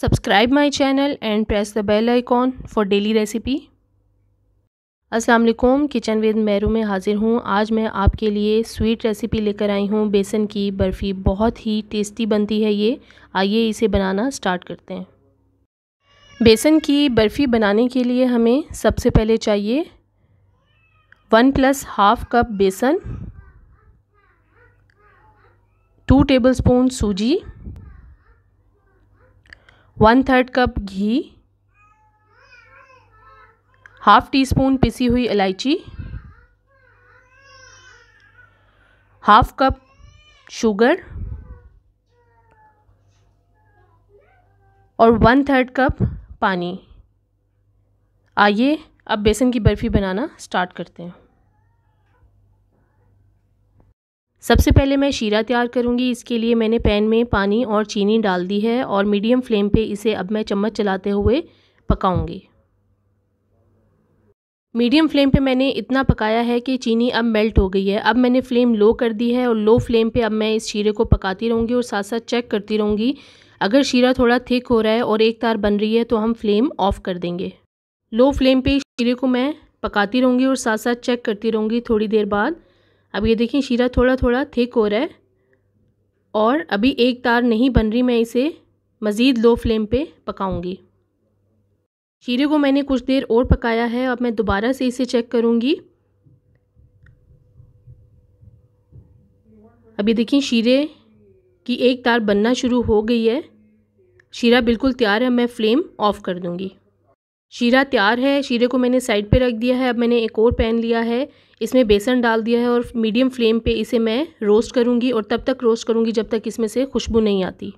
subscribe my channel and press the bell icon for daily recipe अस्सलाम वालेकुम kitchen with मेरू में हाज़िर हूँ आज मैं आपके लिए स्वीट रेसिपी लेकर आई हूँ बेसन की बर्फ़ी बहुत ही टेस्टी बनती है ये आइए इसे बनाना स्टार्ट करते हैं बेसन की बर्फ़ी बनाने के लिए हमें सबसे पहले चाहिए वन प्लस हाफ कप बेसन टू टेबलस्पून सूजी वन थर्ड कप घी हाफ टी स्पून पिसी हुई इलायची हाफ कप शुगर और वन थर्ड कप पानी आइए अब बेसन की बर्फ़ी बनाना स्टार्ट करते हैं सबसे पहले मैं शीरा तैयार करूँगी इसके लिए मैंने पैन में पानी और चीनी डाल दी है और मीडियम फ्लेम पे इसे अब मैं चम्मच चलाते हुए पकाऊँगी मीडियम फ्लेम पे मैंने इतना पकाया है कि चीनी अब मेल्ट हो गई है अब मैंने फ्लेम लो कर दी है और लो फ्लेम पे अब मैं इस शीरे को पकाती रहूँगी और साथ साथ चेक करती रहूँगी अगर शीरा थोड़ा थिक हो रहा है और एक तार बन रही है तो हम फ्लेम ऑफ कर देंगे लो फ्लेम पर शीरे को मैं पकाती रहूँगी और साथ साथ चेक करती रहूँगी थोड़ी देर बाद अब ये देखिए शीरा थोड़ा थोड़ा थिक हो रहा है और अभी एक तार नहीं बन रही मैं इसे मज़ीद लो फ्लेम पे पकाऊंगी शीरे को मैंने कुछ देर और पकाया है अब मैं दोबारा से इसे चेक करूँगी अभी देखिए शीरे की एक तार बनना शुरू हो गई है शीरा बिल्कुल तैयार है मैं फ़्लेम ऑफ़ कर दूँगी शीरा तैयार है शीरे को मैंने साइड पे रख दिया है अब मैंने एक और पैन लिया है इसमें बेसन डाल दिया है और मीडियम फ्लेम पे इसे मैं रोस्ट करूँगी और तब तक रोस्ट करूँगी जब तक इसमें से खुशबू नहीं आती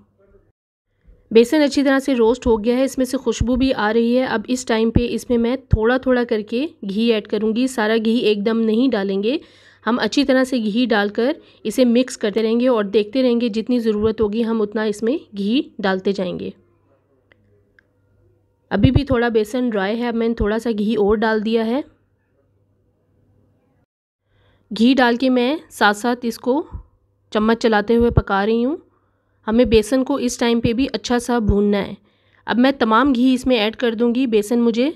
बेसन अच्छी तरह से रोस्ट हो गया है इसमें से खुशबू भी आ रही है अब इस टाइम पे इसमें मैं थोड़ा थोड़ा करके घी ऐड करूँगी सारा घी एकदम नहीं डालेंगे हम अच्छी तरह से घी डालकर इसे मिक्स करते रहेंगे और देखते रहेंगे जितनी ज़रूरत होगी हम उतना इसमें घी डालते जाएंगे अभी भी थोड़ा बेसन ड्राई है मैंने थोड़ा सा घी और डाल दिया है घी डाल के मैं साथ साथ इसको चम्मच चलाते हुए पका रही हूँ हमें बेसन को इस टाइम पे भी अच्छा सा भूनना है अब मैं तमाम घी इसमें ऐड कर दूँगी बेसन मुझे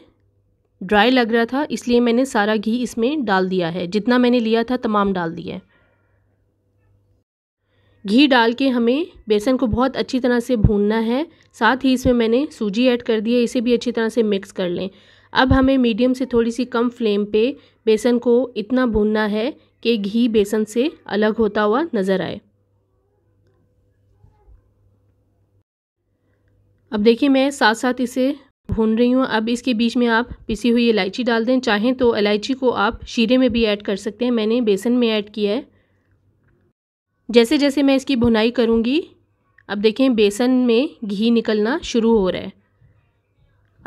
ड्राई लग रहा था इसलिए मैंने सारा घी इसमें डाल दिया है जितना मैंने लिया था तमाम डाल दिया है घी डाल के हमें बेसन को बहुत अच्छी तरह से भूनना है साथ ही इसमें मैंने सूजी ऐड कर दी है इसे भी अच्छी तरह से मिक्स कर लें अब हमें मीडियम से थोड़ी सी कम फ्लेम पे बेसन को इतना भूनना है कि घी बेसन से अलग होता हुआ नज़र आए अब देखिए मैं साथ साथ इसे भून रही हूँ अब इसके बीच में आप पिसी हुई इलायची डाल दें चाहें तो इलायची को आप शीरे में भी ऐड कर सकते हैं मैंने बेसन में ऐड किया है जैसे जैसे मैं इसकी भुनाई करूँगी अब देखें बेसन में घी निकलना शुरू हो रहा है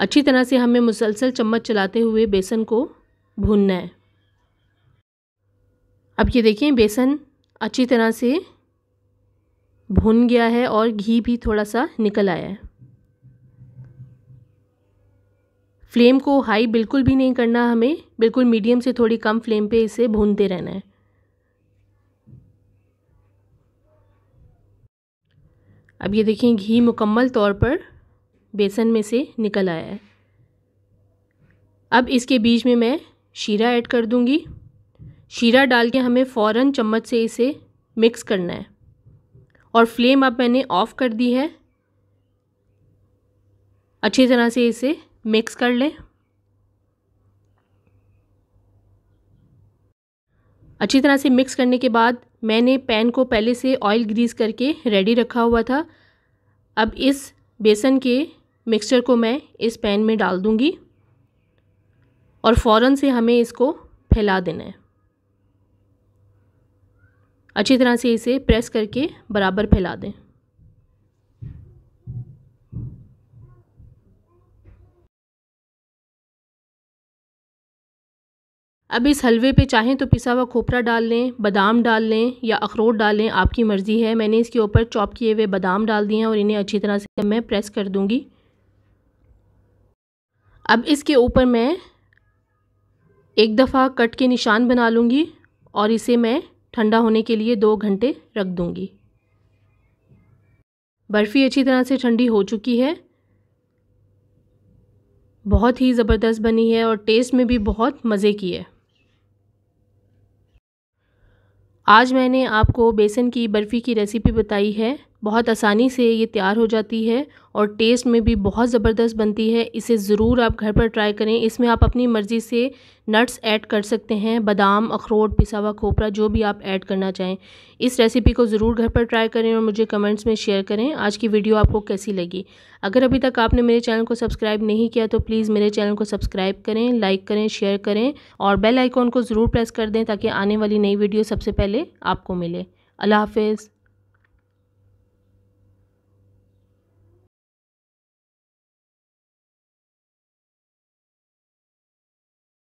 अच्छी तरह से हमें मुसलसल चम्मच चलाते हुए बेसन को भूनना है अब ये देखें बेसन अच्छी तरह से भुन गया है और घी भी थोड़ा सा निकल आया है फ्लेम को हाई बिल्कुल भी नहीं करना हमें बिल्कुल मीडियम से थोड़ी कम फ्लेम पे इसे भूनते रहना है अब ये देखें घी मुकम्मल तौर पर बेसन में से निकल आया है अब इसके बीच में मैं शीरा ऐड कर दूँगी शीरा डाल के हमें फ़ौर चम्मच से इसे मिक्स करना है और फ्लेम अब मैंने ऑफ़ कर दी है अच्छी तरह से इसे मिक्स कर लें अच्छी तरह से मिक्स करने के बाद मैंने पैन को पहले से ऑयल ग्रीस करके रेडी रखा हुआ था अब इस बेसन के मिक्सचर को मैं इस पैन में डाल दूँगी और फ़ौरन से हमें इसको फैला देना है अच्छी तरह से इसे प्रेस करके बराबर फैला दें अब इस हलवे पे चाहें तो पिसा हुआ खोपरा डाल लें बादाम डाल लें या अखरोट डाल लें आपकी मर्ज़ी है मैंने इसके ऊपर चॉप किए हुए बादाम डाल दिए हैं और इन्हें अच्छी तरह से मैं प्रेस कर दूँगी अब इसके ऊपर मैं एक दफ़ा कट के निशान बना लूँगी और इसे मैं ठंडा होने के लिए दो घंटे रख दूँगी बर्फ़ी अच्छी तरह से ठंडी हो चुकी है बहुत ही ज़बरदस्त बनी है और टेस्ट में भी बहुत मज़े की है आज मैंने आपको बेसन की बर्फ़ी की रेसिपी बताई है बहुत आसानी से ये तैयार हो जाती है और टेस्ट में भी बहुत ज़बरदस्त बनती है इसे ज़रूर आप घर पर ट्राई करें इसमें आप अपनी मर्ज़ी से नट्स ऐड कर सकते हैं बादाम अखरोट पिसावा खोपरा जो भी आप ऐड करना चाहें इस रेसिपी को ज़रूर घर पर ट्राई करें और मुझे कमेंट्स में शेयर करें आज की वीडियो आपको कैसी लगी अगर अभी तक आपने मेरे चैनल को सब्सक्राइब नहीं किया तो प्लीज़ मेरे चैनल को सब्सक्राइब करें लाइक करें शेयर करें और बेल आइकॉन को ज़रूर प्रेस कर दें ताकि आने वाली नई वीडियो सबसे पहले आपको मिले अल्लाह हाफिज़